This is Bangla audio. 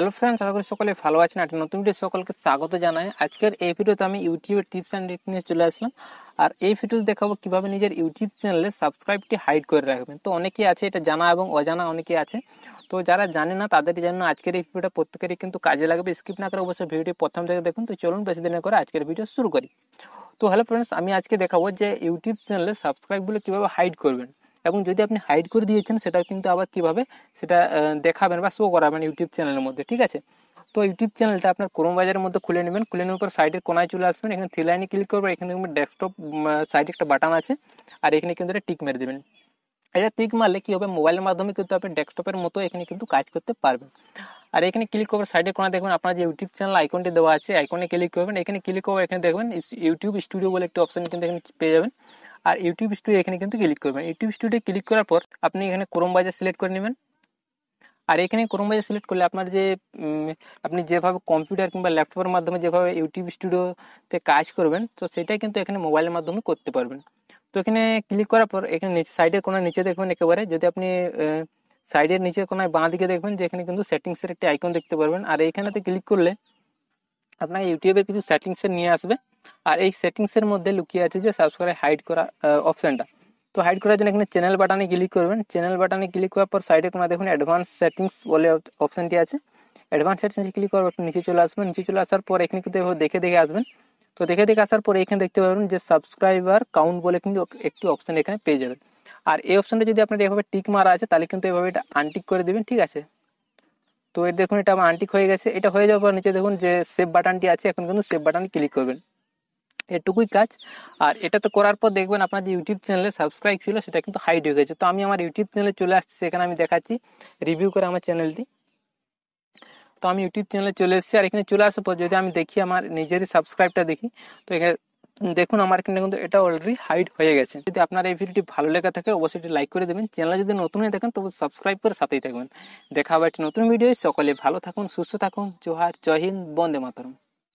হ্যালো ফ্রেন্ডস আশা করি সকলে ভালো আছেন একটা নতুন ভিডিও সকলকে স্বাগত জানাই আজকের এই ভিডিওতে আমি ইউটিউবের টিপস অ্যান্ড ট্রিক নিয়ে চলে আসলাম আর এই ভিডিওতে দেখাবো কিভাবে নিজের ইউটিউব চ্যানেলে সাবস্ক্রাইবটি হাইড করে রাখবেন তো অনেকেই আছে এটা জানা এবং অজানা অনেকেই আছে তো যারা জানে না তাদের জন্য আজকের এই ভিডিওটা প্রত্যেকেরই কিন্তু কাজে লাগবে স্কিপ না করে অবশ্যই ভিডিওটি প্রথম থেকে দেখুন তো চলুন বেশি দিনে করে আজকের ভিডিও শুরু করি তো হ্যালো ফ্রেন্ডস আমি আজকে দেখাবো যে ইউটিউব চ্যানেলে সাবস্ক্রাইবগুলো কীভাবে হাইড করবেন এবং যদি আপনি হাইড করে দিয়েছেন সেটা কিন্তু আবার কিভাবে সেটা দেখাবেন বা শো করাবেন ইউটিউব চ্যানেলের মধ্যে ঠিক আছে তো ইউটিউব চ্যানেলটা আপনার ক্রোম বাজারের মধ্যে খুলে নেবেন খুলে নেওয়ার পর সাইডের কোনায় চলে আসবেন এখানে থ্রি লাইনে ক্লিক করবেন এখানে ডেস্কটপ সাইডে একটা বাটন আছে আর এখানে কিন্তু এটা টিক মেরে দেবেন এটা টিক মারলে কি হবে মোবাইলের মাধ্যমে কিন্তু আপনি ডেস্কটপের মতো এখানে কিন্তু কাজ করতে পারবেন আর এখানে ক্লিক করবেন সাইডে কোনায় দেখবেন আপনার যে ইউটিউব চ্যানেল আইকনটি দেওয়া আছে আইকনে ক্লিক করবেন এখানে ক্লিক করবেন এখানে দেখবেন ইউটিউব স্টুডিও বলে একটি অপশন কিন্তু এখানে পেয়ে যাবেন আর ইউটিউব স্টুডিও এখানে কিন্তু ক্লিক করবেন ইউটিউব স্টুডিও ক্লিক করার পর আপনি এখানে ক্রোম বাজার সিলেক্ট করে নেবেন আর এখানে ক্রোম বাজার সিলেক্ট করলে আপনার যে আপনি যেভাবে কম্পিউটার কিংবা ল্যাপটপের মাধ্যমে যেভাবে ইউটিউব স্টুডিওতে কাজ করবেন তো সেটাই কিন্তু এখানে মোবাইলের মাধ্যমে করতে পারবেন তো এখানে ক্লিক করার পর এখানে সাইডের কোনো নিচে দেখবেন একেবারে যদি আপনি সাইডের নিচে কোনায় বাঁ দিকে দেখবেন যে এখানে কিন্তু সেটিংসের একটি আইকন দেখতে পারবেন আর এইখানেতে ক্লিক করলে আপনাকে ইউটিউবের কিছু সেটিংসে নিয়ে আসবে আর এই সেটিংসের মধ্যে লুকিয়ে আছে যে সাবস্ক্রাইব হাইড করা অপশানটা তো হাইড করার জন্য এখানে চ্যানেল বাটনে ক্লিক করবেন চ্যানেল বাটনে ক্লিক করার পর সাইডে কোনো দেখুন অ্যাডভান্স সেটিংস বলে অপশানটি আছে অ্যাডভান্স সেটিংস ক্লিক করার পর নিচে চলে আসবেন নিচে চলে আসার পর এখানে কিন্তু দেখে দেখে আসবেন তো দেখে দেখে আসার পর এখানে দেখতে পাবেন যে সাবস্ক্রাইবার কাউন্ট বলে কিন্তু একটি অপশান এখানে পেয়ে যাবেন আর এই অপশানটা যদি আপনার এভাবে টিক মারা আছে তাহলে কিন্তু এভাবে এটা আনটিক করে দেবেন ঠিক আছে তো এর দেখুন এটা আমার আনটিক হয়ে গেছে এটা হয়ে যাওয়ার পর নিচে দেখুন যে সেভ বাটনটি আছে এখন কিন্তু সেভ বাটন ক্লিক করবেন এটুকুই কাজ আর এটা তো করার পর দেখবেন আপনার যে ইউটিউব চ্যানেলে সাবস্ক্রাইব ছিল সেটা কিন্তু হাইড হয়ে গেছে তো আমি আমার ইউটিউব চ্যানেলে চলে আসছি সেখানে আমি দেখাচ্ছি রিভিউ করে আমার চ্যানেলটি তো আমি ইউটিউব চ্যানেলে চলে এসেছি আর এখানে চলে আসার পর যদি আমি দেখি আমার নিজেরই সাবস্ক্রাইবটা দেখি তো এখানে দেখুন আমার এখানে কিন্তু এটা অলরেডি হাইড হয়ে গেছে যদি আপনার এই ভিডিওটি ভালো লেগে থাকে অবশ্যই এটি লাইক করে দেবেন চ্যানেলে যদি নতুন হয়ে থাকেন তবে সাবস্ক্রাইব করে সাথেই থাকবেন দেখা হবে একটি নতুন ভিডিও সকলে ভালো থাকুন সুস্থ থাকুন জোহার জয় হিন্দ বন্দে মাতরম